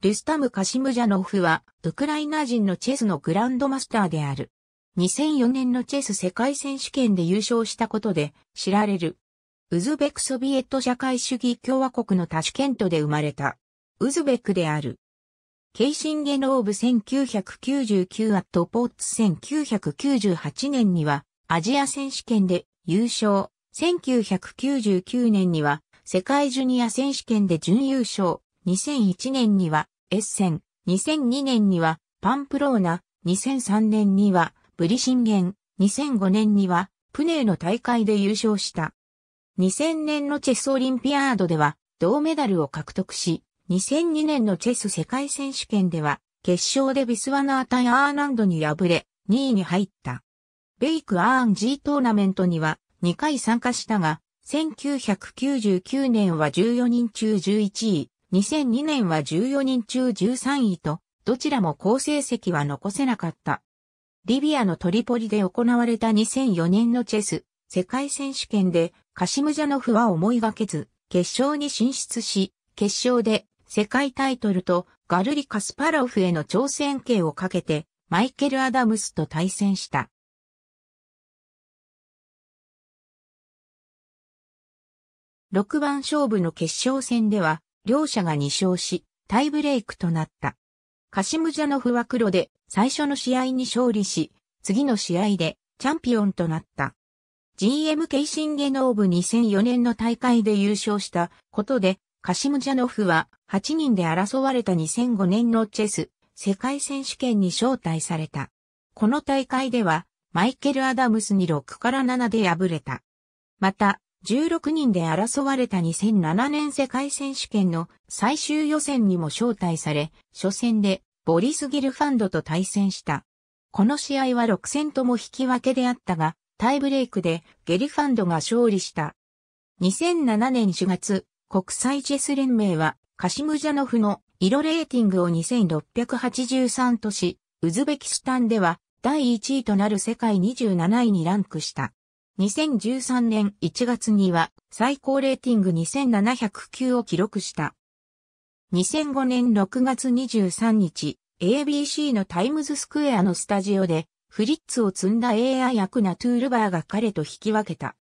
ルスタム・カシムジャノフは、ウクライナ人のチェスのグランドマスターである。2004年のチェス世界選手権で優勝したことで知られる。ウズベクソビエト社会主義共和国のタシュケントで生まれた。ウズベクである。ケイシンゲノーブ1999アットポーツ1998年にはアジア選手権で優勝。1999年には世界ジュニア選手権で準優勝。2001年にはエッセン、2002年にはパンプローナ、2003年にはブリシンゲン、2005年にはプネーの大会で優勝した。2000年のチェスオリンピアードでは銅メダルを獲得し、2002年のチェス世界選手権では決勝でビスワナータアーナンドに敗れ2位に入った。ベイク・アーン G トーナメントには2回参加したが、1999年は14人中11位、2002年は14人中13位と、どちらも好成績は残せなかった。リビアのトリポリで行われた2004年のチェス世界選手権でカシムジャノフは思いがけず決勝に進出し、決勝で世界タイトルとガルリ・カスパロフへの挑戦権をかけてマイケル・アダムスと対戦した。6番勝負の決勝戦では両者が2勝し、タイブレイクとなった。カシムジャノフは黒で最初の試合に勝利し、次の試合でチャンピオンとなった。GM ケイシンゲノーブ2004年の大会で優勝したことで、カシムジャノフは8人で争われた2005年のチェス世界選手権に招待された。この大会ではマイケル・アダムスに6から7で敗れた。また、16人で争われた2007年世界選手権の最終予選にも招待され、初戦でボリス・ギルファンドと対戦した。この試合は6戦とも引き分けであったが、タイブレイクでゲリファンドが勝利した。2007年4月、国際チェス連盟はカシムジャノフの色レーティングを2683とし、ウズベキスタンでは第1位となる世界27位にランクした。2013年1月には最高レーティング2709を記録した。2005年6月23日、ABC のタイムズスクエアのスタジオで、フリッツを積んだ AI 役ナトゥールバーが彼と引き分けた。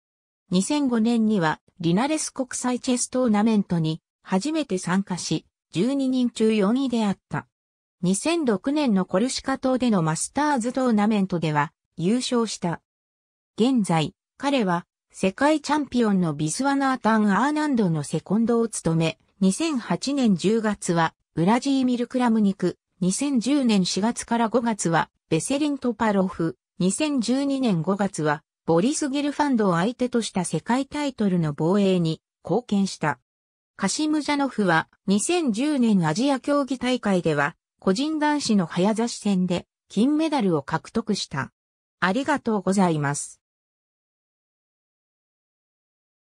2005年には、リナレス国際チェストーナメントに初めて参加し、12人中4位であった。2006年のコルシカ島でのマスターズトーナメントでは優勝した。現在、彼は世界チャンピオンのビスワナータン・アーナンドのセコンドを務め、2008年10月はウラジーミル・クラムニク、2010年4月から5月はベセリン・トパロフ、2012年5月はボリス・ゲルファンドを相手とした世界タイトルの防衛に貢献した。カシムジャノフは2010年アジア競技大会では個人男子の早指し戦で金メダルを獲得した。ありがとうございます。